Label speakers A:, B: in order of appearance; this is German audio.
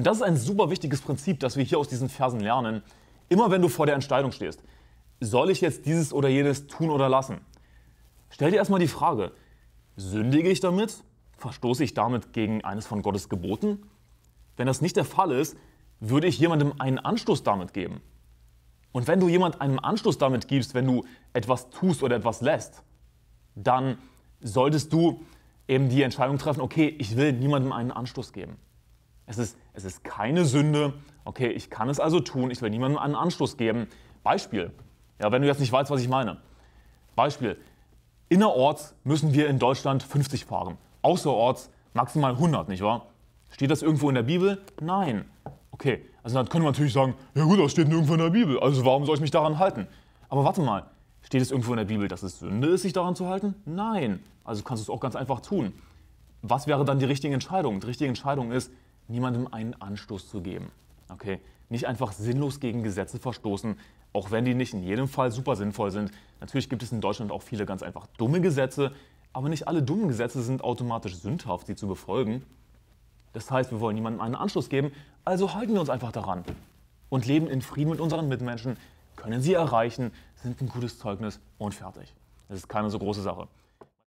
A: Und das ist ein super wichtiges Prinzip, das wir hier aus diesen Versen lernen. Immer wenn du vor der Entscheidung stehst, soll ich jetzt dieses oder jenes tun oder lassen? Stell dir erstmal die Frage, sündige ich damit? Verstoße ich damit gegen eines von Gottes Geboten? Wenn das nicht der Fall ist, würde ich jemandem einen Anstoß damit geben. Und wenn du jemand einen Anstoß damit gibst, wenn du etwas tust oder etwas lässt, dann solltest du eben die Entscheidung treffen, okay, ich will niemandem einen Anstoß geben. Es ist, es ist keine Sünde. Okay, ich kann es also tun. Ich will niemandem einen Anschluss geben. Beispiel. Ja, wenn du jetzt nicht weißt, was ich meine. Beispiel. Innerorts müssen wir in Deutschland 50 fahren. Außerorts maximal 100, nicht wahr? Steht das irgendwo in der Bibel? Nein. Okay, also dann können wir natürlich sagen, ja gut, das steht nirgendwo in der Bibel, also warum soll ich mich daran halten? Aber warte mal, steht es irgendwo in der Bibel, dass es Sünde ist, sich daran zu halten? Nein. Also kannst du es auch ganz einfach tun. Was wäre dann die richtige Entscheidung? Die richtige Entscheidung ist, niemandem einen Anstoß zu geben. Okay? Nicht einfach sinnlos gegen Gesetze verstoßen, auch wenn die nicht in jedem Fall super sinnvoll sind. Natürlich gibt es in Deutschland auch viele ganz einfach dumme Gesetze, aber nicht alle dummen Gesetze sind automatisch sündhaft, sie zu befolgen. Das heißt, wir wollen niemandem einen Anschluss geben, also halten wir uns einfach daran und leben in Frieden mit unseren Mitmenschen, können sie erreichen, sind ein gutes Zeugnis und fertig. Das ist keine so große Sache.